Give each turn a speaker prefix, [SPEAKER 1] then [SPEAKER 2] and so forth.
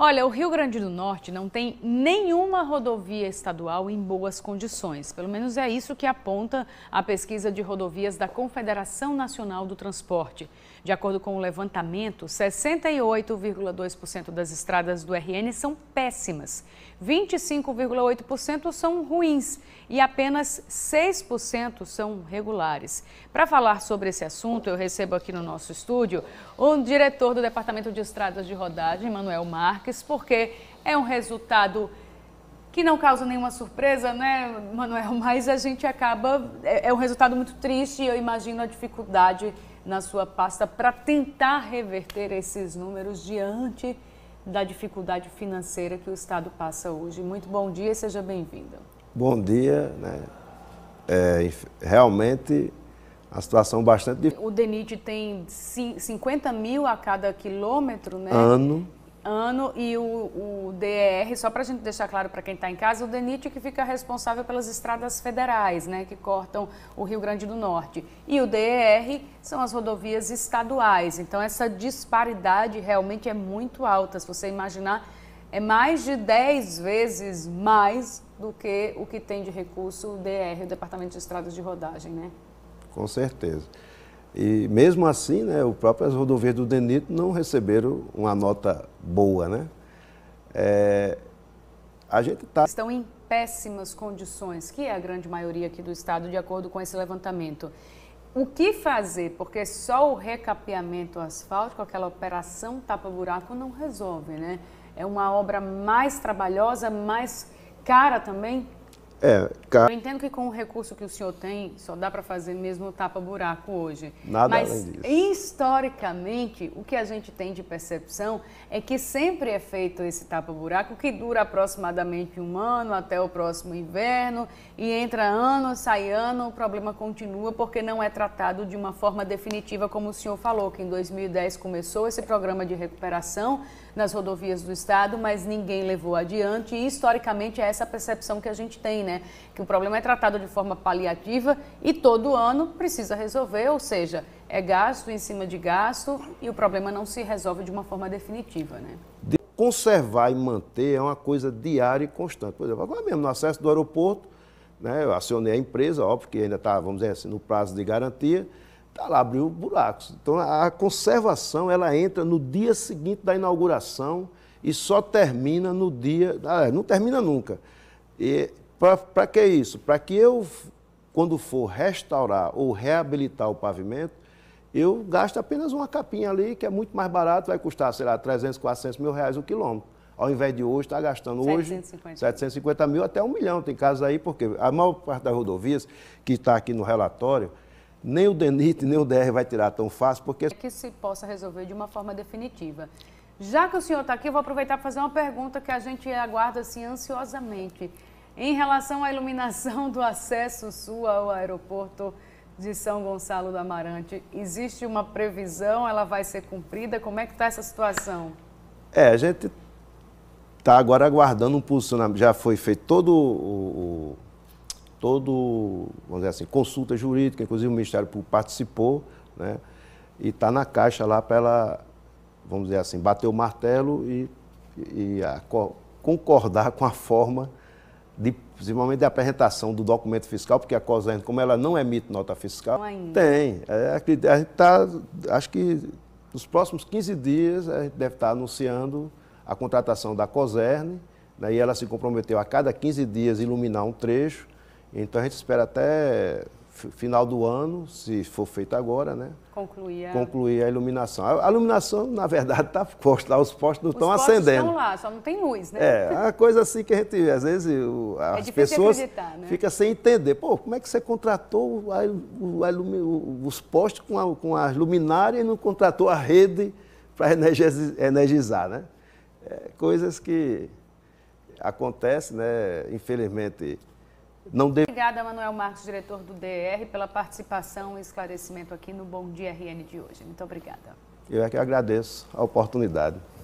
[SPEAKER 1] Olha, o Rio Grande do Norte não tem nenhuma rodovia estadual em boas condições. Pelo menos é isso que aponta a pesquisa de rodovias da Confederação Nacional do Transporte. De acordo com o levantamento, 68,2% das estradas do RN são péssimas, 25,8% são ruins e apenas 6% são regulares. Para falar sobre esse assunto, eu recebo aqui no nosso estúdio o diretor do Departamento de Estradas de Rodagem, Manuel Marques destaques, porque é um resultado que não causa nenhuma surpresa, né, Manuel? Mas a gente acaba. É, é um resultado muito triste e eu imagino a dificuldade na sua pasta para tentar reverter esses números diante da dificuldade financeira que o Estado passa hoje. Muito bom dia e seja bem-vinda.
[SPEAKER 2] Bom dia, né? É, realmente a situação bastante difícil. O
[SPEAKER 1] DENIT tem 50 mil a cada quilômetro, né? Ano ano e o, o DER, só para a gente deixar claro para quem está em casa, o DENIT que fica responsável pelas estradas federais, né, que cortam o Rio Grande do Norte. E o DER são as rodovias estaduais. Então essa disparidade realmente é muito alta. Se você imaginar, é mais de 10 vezes mais do que o que tem de recurso o DR, o Departamento de Estradas de Rodagem, né?
[SPEAKER 2] Com certeza. E mesmo assim, né, o próprio as rodovias do DENIT não receberam uma nota boa, né? É, a gente tá... Estão em
[SPEAKER 1] péssimas condições, que é a grande maioria aqui do estado, de acordo com esse levantamento. O que fazer? Porque só o recapeamento asfáltico, aquela operação tapa-buraco, não resolve, né? É uma obra mais trabalhosa, mais cara também
[SPEAKER 2] é, ca... Eu
[SPEAKER 1] entendo que com o recurso que o senhor tem, só dá para fazer mesmo o tapa-buraco hoje. Nada Mas, além disso. historicamente, o que a gente tem de percepção é que sempre é feito esse tapa-buraco, que dura aproximadamente um ano até o próximo inverno, e entra ano, sai ano, o problema continua porque não é tratado de uma forma definitiva, como o senhor falou, que em 2010 começou esse programa de recuperação nas rodovias do Estado, mas ninguém levou adiante, e historicamente é essa percepção que a gente tem, né? né? Que o problema é tratado de forma paliativa e todo ano precisa resolver, ou seja, é gasto em cima de gasto e o problema não se resolve de uma forma definitiva, né?
[SPEAKER 2] De conservar e manter é uma coisa diária e constante. Por exemplo, agora mesmo no acesso do aeroporto, né, eu acionei a empresa, óbvio que ainda está, vamos dizer assim, no prazo de garantia, está lá, abriu buracos. Então, a conservação, ela entra no dia seguinte da inauguração e só termina no dia, ah, não termina nunca. E para que isso? Para que eu, quando for restaurar ou reabilitar o pavimento, eu gasto apenas uma capinha ali, que é muito mais barato, vai custar, sei lá, 300, 400 mil reais o quilômetro. Ao invés de hoje, está gastando 750. hoje 750 mil até um milhão. Tem casos aí, porque a maior parte das rodovias que está aqui no relatório, nem o DENIT, nem o DR vai tirar tão fácil, porque... É
[SPEAKER 1] que se possa resolver de uma forma definitiva. Já que o senhor está aqui, eu vou aproveitar para fazer uma pergunta que a gente aguarda, assim, ansiosamente. Em relação à iluminação do acesso sul ao aeroporto de São Gonçalo do Amarante, existe uma previsão? Ela vai ser cumprida? Como é que está essa situação?
[SPEAKER 2] É, a gente está agora aguardando um posicionamento. Já foi feito todo o, todo, vamos dizer assim, consulta jurídica, inclusive o Ministério Público participou, né? E está na caixa lá para ela, vamos dizer assim, bater o martelo e, e concordar com a forma de, principalmente da apresentação do documento fiscal, porque a COSERN, como ela não emite nota fiscal, Ainda. tem. É, a gente tá, acho que nos próximos 15 dias a gente deve estar tá anunciando a contratação da COSERN, daí né, e ela se comprometeu a cada 15 dias iluminar um trecho, então a gente espera até final do ano, se for feito agora, né? Concluir a, concluir a iluminação. A, iluminação, na verdade, está posta lá, os postos não estão acendendo. estão
[SPEAKER 1] lá, só não tem luz, né? É, é
[SPEAKER 2] a coisa assim que a gente, às vezes, o, é as é pessoas né? ficam sem entender. Pô, como é que você contratou a, os postos com, a, com as luminárias e não contratou a rede para energizar, né? É, coisas que acontecem, né? Infelizmente, não deve...
[SPEAKER 1] Obrigada, Manuel Marcos, diretor do DR, pela participação e esclarecimento aqui no Bom Dia RN de hoje. Muito obrigada.
[SPEAKER 2] Eu é que agradeço a oportunidade.